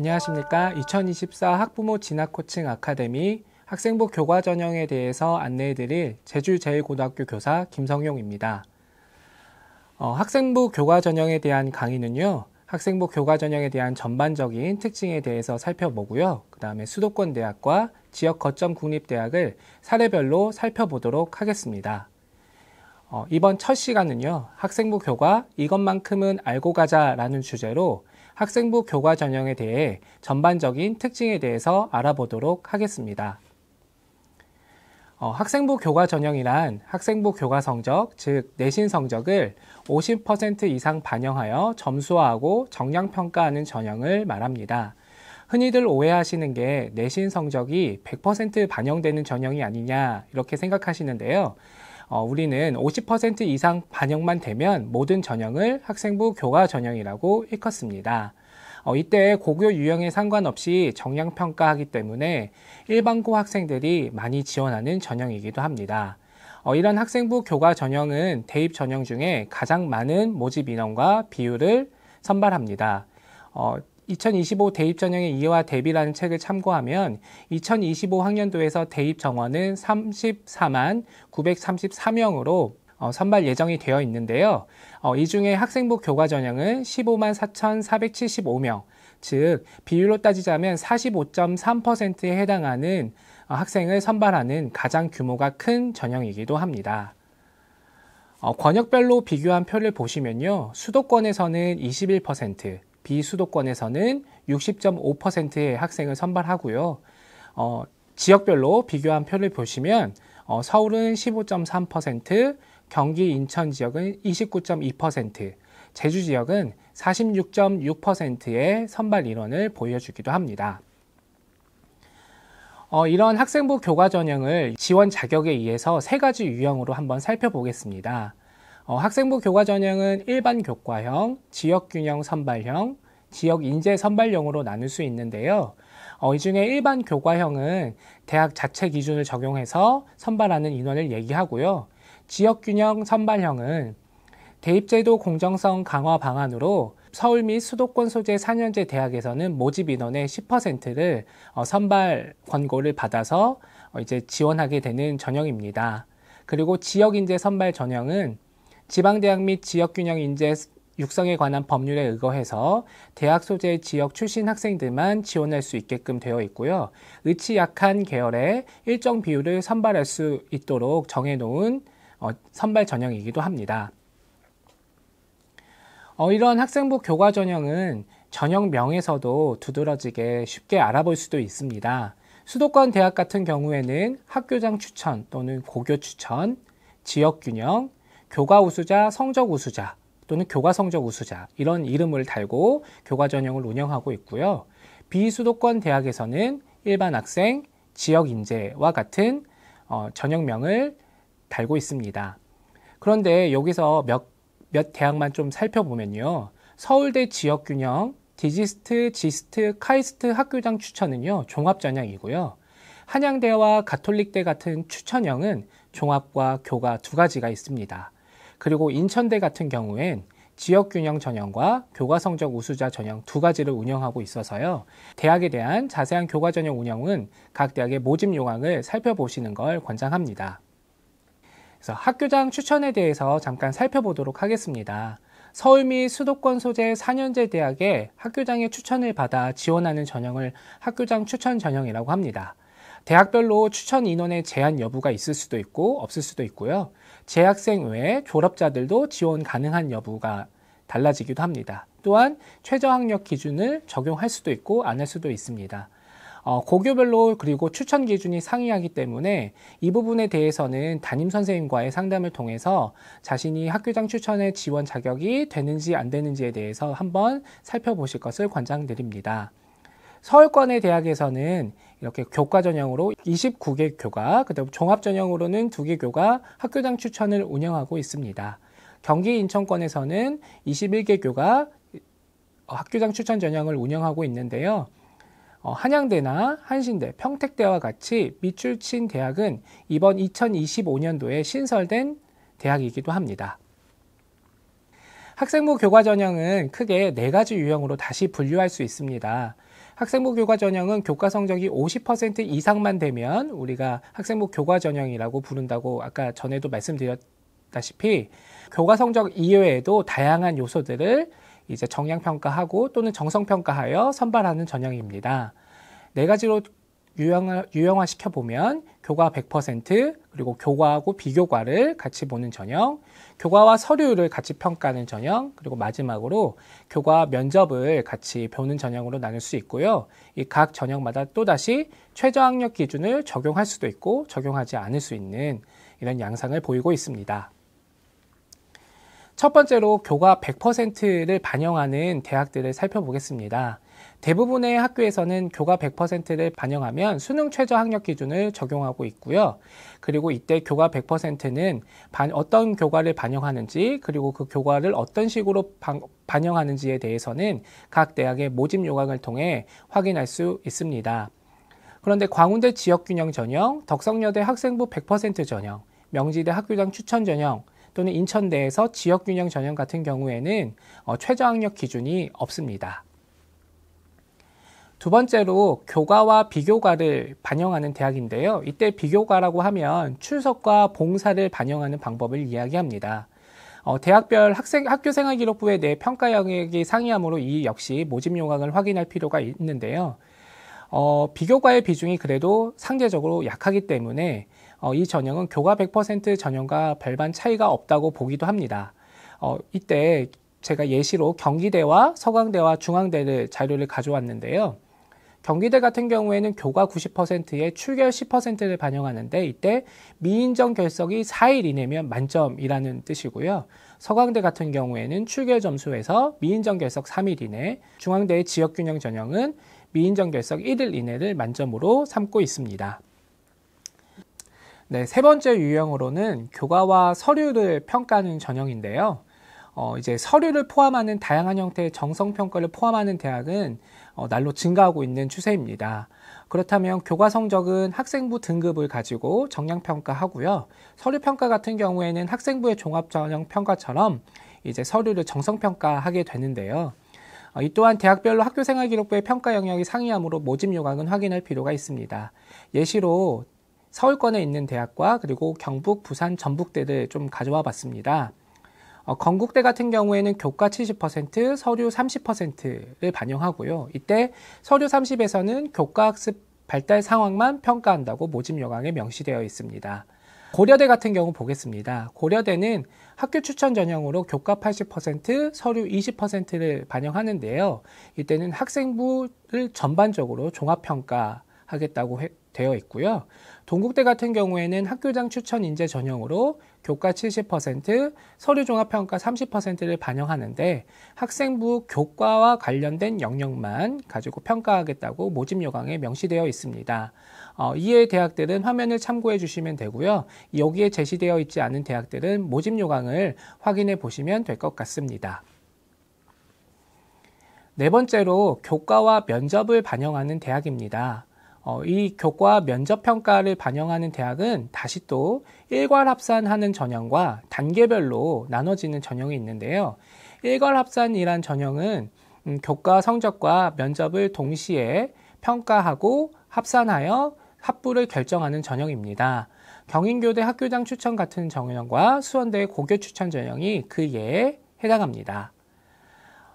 안녕하십니까. 2024 학부모 진학 코칭 아카데미 학생부 교과 전형에 대해서 안내해 드릴 제주제일고등학교 교사 김성용입니다. 어, 학생부 교과 전형에 대한 강의는요. 학생부 교과 전형에 대한 전반적인 특징에 대해서 살펴보고요. 그 다음에 수도권 대학과 지역 거점 국립대학을 사례별로 살펴보도록 하겠습니다. 어, 이번 첫 시간은요. 학생부 교과 이것만큼은 알고 가자라는 주제로 학생부 교과 전형에 대해 전반적인 특징에 대해서 알아보도록 하겠습니다. 어, 학생부 교과 전형이란 학생부 교과 성적, 즉 내신 성적을 50% 이상 반영하여 점수화하고 정량 평가하는 전형을 말합니다. 흔히들 오해하시는 게 내신 성적이 100% 반영되는 전형이 아니냐 이렇게 생각하시는데요. 어, 우리는 50% 이상 반영만 되면 모든 전형을 학생부 교과 전형이라고 일컫습니다. 어, 이때 고교 유형에 상관없이 정량 평가하기 때문에 일반고 학생들이 많이 지원하는 전형이기도 합니다. 어, 이런 학생부 교과 전형은 대입 전형 중에 가장 많은 모집 인원과 비율을 선발합니다. 어, 2025 대입 전형의 이해와 대비라는 책을 참고하면 2025 학년도에서 대입 정원은 34만 933명으로 어, 선발 예정이 되어 있는데요. 어, 이 중에 학생부 교과 전형은 15만 4,475명, 즉 비율로 따지자면 45.3%에 해당하는 어, 학생을 선발하는 가장 규모가 큰 전형이기도 합니다. 어, 권역별로 비교한 표를 보시면요. 수도권에서는 21%, 비수도권에서는 60.5%의 학생을 선발하고요. 어, 지역별로 비교한 표를 보시면 어, 서울은 15.3%, 경기 인천 지역은 29.2%, 제주 지역은 46.6%의 선발 인원을 보여주기도 합니다. 어, 이런 학생부 교과 전형을 지원 자격에 의해서 세 가지 유형으로 한번 살펴보겠습니다. 어, 학생부 교과 전형은 일반 교과형, 지역균형 선발형, 지역 인재 선발형으로 나눌 수 있는데요. 어, 이 중에 일반 교과형은 대학 자체 기준을 적용해서 선발하는 인원을 얘기하고요. 지역균형 선발형은 대입제도 공정성 강화 방안으로 서울 및 수도권 소재 4년제 대학에서는 모집 인원의 10%를 어, 선발 권고를 받아서 어, 이제 지원하게 되는 전형입니다. 그리고 지역 인재 선발 전형은 지방대학 및 지역균형 인재 육성에 관한 법률에 의거해서 대학 소재 지역 출신 학생들만 지원할 수 있게끔 되어 있고요. 의치 약한 계열의 일정 비율을 선발할 수 있도록 정해놓은 어, 선발 전형이기도 합니다. 어, 이런 학생부 교과 전형은 전형명에서도 두드러지게 쉽게 알아볼 수도 있습니다. 수도권 대학 같은 경우에는 학교장 추천 또는 고교 추천, 지역균형, 교과 우수자, 성적 우수자 또는 교과 성적 우수자 이런 이름을 달고 교과 전형을 운영하고 있고요. 비수도권 대학에서는 일반 학생, 지역 인재와 같은 어, 전형명을 달고 있습니다. 그런데 여기서 몇, 몇 대학만 좀 살펴보면요. 서울대 지역균형, 디지스트, 지스트, 카이스트 학교장 추천은요, 종합전형이고요. 한양대와 가톨릭대 같은 추천형은 종합과 교과 두 가지가 있습니다. 그리고 인천대 같은 경우엔 지역균형 전형과 교과 성적 우수자 전형 두 가지를 운영하고 있어서요. 대학에 대한 자세한 교과 전형 운영은 각 대학의 모집 요강을 살펴보시는 걸 권장합니다. 그래서 학교장 추천에 대해서 잠깐 살펴보도록 하겠습니다. 서울 및 수도권 소재 4년제 대학의 학교장의 추천을 받아 지원하는 전형을 학교장 추천 전형이라고 합니다. 대학별로 추천 인원의 제한 여부가 있을 수도 있고 없을 수도 있고요. 재학생 외에 졸업자들도 지원 가능한 여부가 달라지기도 합니다. 또한 최저학력 기준을 적용할 수도 있고 안 할 수도 있습니다. 어, 고교별로 그리고 추천 기준이 상이하기 때문에 이 부분에 대해서는 담임 선생님과의 상담을 통해서 자신이 학교장 추천에 지원 자격이 되는지 안 되는지에 대해서 한번 살펴보실 것을 권장드립니다. 서울권의 대학에서는 이렇게 교과 전형으로 29개 교과, 그다음 종합 전형으로는 2개 교과 학교당 추천을 운영하고 있습니다. 경기 인천권에서는 21개 교과 어, 학교장 추천 전형을 운영하고 있는데요. 어, 한양대나 한신대, 평택대와 같이 밑줄친 대학은 이번 2025년도에 신설된 대학이기도 합니다. 학생부 교과 전형은 크게 네 가지 유형으로 다시 분류할 수 있습니다. 학생부 교과 전형은 교과 성적이 50% 이상만 되면 우리가 학생부 교과 전형이라고 부른다고 아까 전에도 말씀드렸다시피 교과 성적 이외에도 다양한 요소들을 이제 정량 평가하고 또는 정성 평가하여 선발하는 전형입니다. 네 가지로 유형을, 유형화 시켜보면 교과 100% 그리고 교과하고 비교과를 같이 보는 전형, 교과와 서류를 같이 평가하는 전형, 그리고 마지막으로 교과 면접을 같이 보는 전형으로 나눌 수 있고요. 이 각 전형마다 또다시 최저학력 기준을 적용할 수도 있고 적용하지 않을 수 있는 이런 양상을 보이고 있습니다. 첫 번째로 교과 100%를 반영하는 대학들을 살펴보겠습니다. 대부분의 학교에서는 교과 100%를 반영하면 수능 최저 학력 기준을 적용하고 있고요. 그리고 이때 교과 100%는 어떤 교과를 반영하는지 그리고 그 교과를 어떤 식으로 방, 반영하는지에 대해서는 각 대학의 모집 요강을 통해 확인할 수 있습니다. 그런데 광운대 지역균형 전형, 덕성여대 학생부 100% 전형, 명지대 학교장 추천 전형, 또는 인천대에서 지역균형 전형 같은 경우에는 어, 최저학력 기준이 없습니다. 두 번째로 교과와 비교과를 반영하는 대학인데요. 이때 비교과라고 하면 출석과 봉사를 반영하는 방법을 이야기합니다. 어, 대학별 학생, 학교생활기록부에 대해 평가 영역이 상이함으로이 역시 모집 요강을 확인할 필요가 있는데요. 어, 비교과의 비중이 그래도 상대적으로 약하기 때문에 어, 이 전형은 교과 100% 전형과 별반 차이가 없다고 보기도 합니다. 어, 이때 제가 예시로 경기대와 서강대와 중앙대를 자료를 가져왔는데요. 경기대 같은 경우에는 교과 90%에 출결 10%를 반영하는데 이때 미인정 결석이 4일 이내면 만점이라는 뜻이고요. 서강대 같은 경우에는 출결 점수에서 미인정 결석 3일 이내, 중앙대의 지역 균형 전형은 미인정 결석 1일 이내를 만점으로 삼고 있습니다. 네, 세 번째 유형으로는 교과와 서류를 평가하는 전형인데요. 어, 이제 서류를 포함하는 다양한 형태의 정성평가를 포함하는 대학은 어, 날로 증가하고 있는 추세입니다. 그렇다면 교과 성적은 학생부 등급을 가지고 정량 평가하고요. 서류 평가 같은 경우에는 학생부의 종합 전형 평가처럼 이제 서류를 정성 평가하게 되는데요. 어, 이 또한 대학별로 학교생활 기록부의 평가 영역이 상이하므로 모집 요강은 확인할 필요가 있습니다. 예시로 서울권에 있는 대학과 그리고 경북, 부산, 전북대를 좀 가져와 봤습니다. 어, 건국대 같은 경우에는 교과 70%, 서류 30%를 반영하고요. 이때 서류 30에서는 교과 학습 발달 상황만 평가한다고 모집 요강에 명시되어 있습니다. 고려대 같은 경우 보겠습니다. 고려대는 학교 추천 전형으로 교과 80%, 서류 20%를 반영하는데요. 이때는 학생부를 전반적으로 종합평가 하겠다고 해, 되어 있고요. 동국대 같은 경우에는 학교장 추천 인재 전형으로 교과 70%, 서류 종합평가 30%를 반영하는데 학생부 교과와 관련된 영역만 가지고 평가하겠다고 모집 요강에 명시되어 있습니다. 어, 이에 대학들은 화면을 참고해 주시면 되고요. 여기에 제시되어 있지 않은 대학들은 모집 요강을 확인해 보시면 될 것 같습니다. 네 번째로 교과와 면접을 반영하는 대학입니다. 어, 이 교과 면접 평가를 반영하는 대학은 다시 또 일괄 합산하는 전형과 단계별로 나눠지는 전형이 있는데요. 일괄 합산이란 전형은 음, 교과 성적과 면접을 동시에 평가하고 합산하여 합부를 결정하는 전형입니다. 경인교대 학교장 추천 같은 전형과 수원대 고교 추천 전형이 그 예에 해당합니다.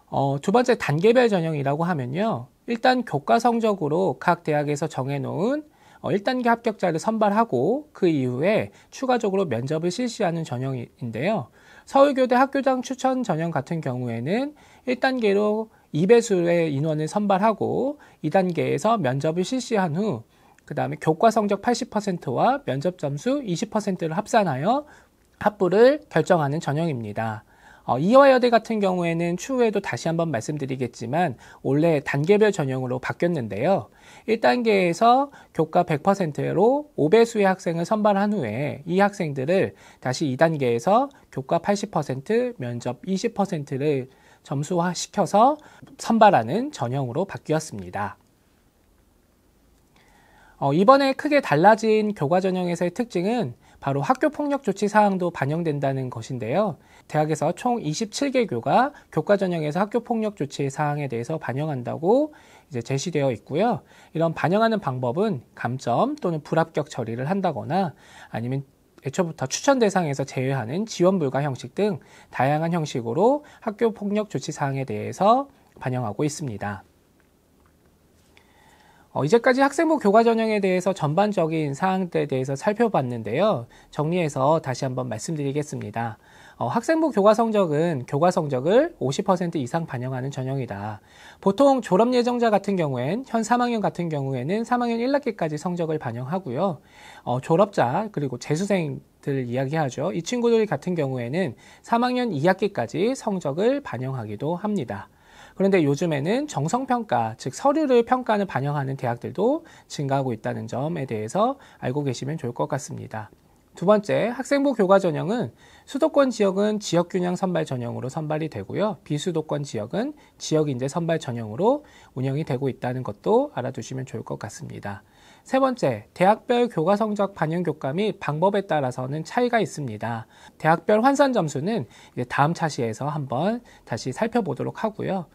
어, 두 번째 단계별 전형이라고 하면요. 일단 교과 성적으로 각 대학에서 정해놓은 1단계 어, 합격자를 선발하고 그 이후에 추가적으로 면접을 실시하는 전형인데요. 서울교대 학교장 추천 전형 같은 경우에는 1단계로 2배수의 인원을 선발하고 2단계에서 면접을 실시한 후그 다음에 교과 성적 80%와 면접 점수 20%를 합산하여 합부를 결정하는 전형입니다. 어, 이화여대 같은 경우에는 추후에도 다시 한번 말씀드리겠지만 원래 단계별 전형으로 바뀌었는데요. 1단계에서 교과 100%로 5배수의 학생을 선발한 후에 이 학생들을 다시 2단계에서 교과 80%, 면접 20%를 점수화시켜서 선발하는 전형으로 바뀌었습니다. 어, 이번에 크게 달라진 교과 전형에서의 특징은 바로 학교 폭력 조치 사항도 반영된다는 것인데요. 대학에서 총 27개 교가 교과 전형에서 학교 폭력 조치 사항에 대해서 반영한다고 이제 제시되어 있고요. 이런 반영하는 방법은 감점 또는 불합격 처리를 한다거나 아니면 애초부터 추천 대상에서 제외하는 지원 불가 형식 등 다양한 형식으로 학교 폭력 조치 사항에 대해서 반영하고 있습니다. 어, 이제까지 학생부 교과 전형에 대해서 전반적인 사항들에 대해서 살펴봤는데요. 정리해서 다시 한번 말씀드리겠습니다. 어, 학생부 교과 성적은 교과 성적을 50% 이상 반영하는 전형이다. 보통 졸업 예정자 같은 경우엔 현 3학년 같은 경우에는 3학년 1학기까지 성적을 반영하고요. 어, 졸업자 그리고 재수생 들 이야기하죠. 이 친구들 같은 경우에는 3학년 2학기까지 성적을 반영하기도 합니다. 그런데 요즘에는 정성평가, 즉 서류를 평가는 하 반영하는 대학들도 증가하고 있다는 점에 대해서 알고 계시면 좋을 것 같습니다. 두 번째, 학생부 교과 전형은 수도권 지역은 지역균형 선발 전형으로 선발이 되고요. 비수도권 지역은 지역인재 선발 전형으로 운영이 되고 있다는 것도 알아두시면 좋을 것 같습니다. 세 번째, 대학별 교과 성적 반영 교과 및 방법에 따라서는 차이가 있습니다. 대학별 환산 점수는 다음 차시에서 한번 다시 살펴보도록 하고요.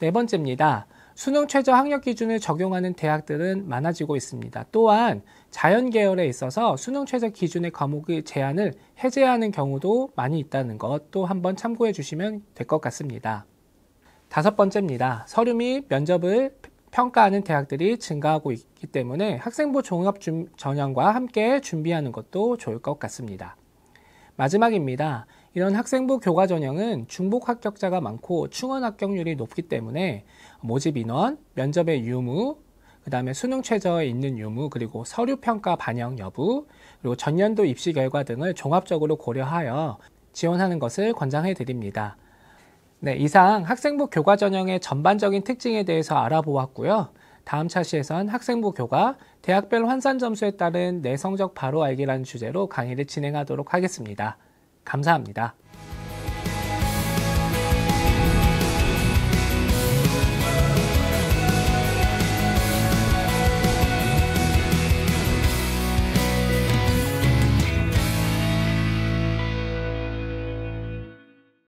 네 번째입니다. 수능 최저 학력 기준을 적용하는 대학들은 많아지고 있습니다. 또한 자연 계열에 있어서 수능 최저 기준의 과목의 제한을 해제하는 경우도 많이 있다는 것도 한번 참고해 주시면 될 것 같습니다. 다섯 번째입니다. 서류 및 면접을 평가하는 대학들이 증가하고 있기 때문에 학생부 종합 전형과 함께 준비하는 것도 좋을 것 같습니다. 마지막입니다. 이런 학생부 교과 전형은 중복 합격자가 많고 충원 합격률이 높기 때문에 모집 인원, 면접의 유무, 그 다음에 수능 최저에 있는 유무, 그리고 서류 평가 반영 여부, 그리고 전년도 입시 결과 등을 종합적으로 고려하여 지원하는 것을 권장해 드립니다. 네, 이상 학생부 교과 전형의 전반적인 특징에 대해서 알아보았고요. 다음 차시에선 학생부 교과, 대학별 환산 점수에 따른 내 성적 바로 알기라는 주제로 강의를 진행하도록 하겠습니다. 감사합니다.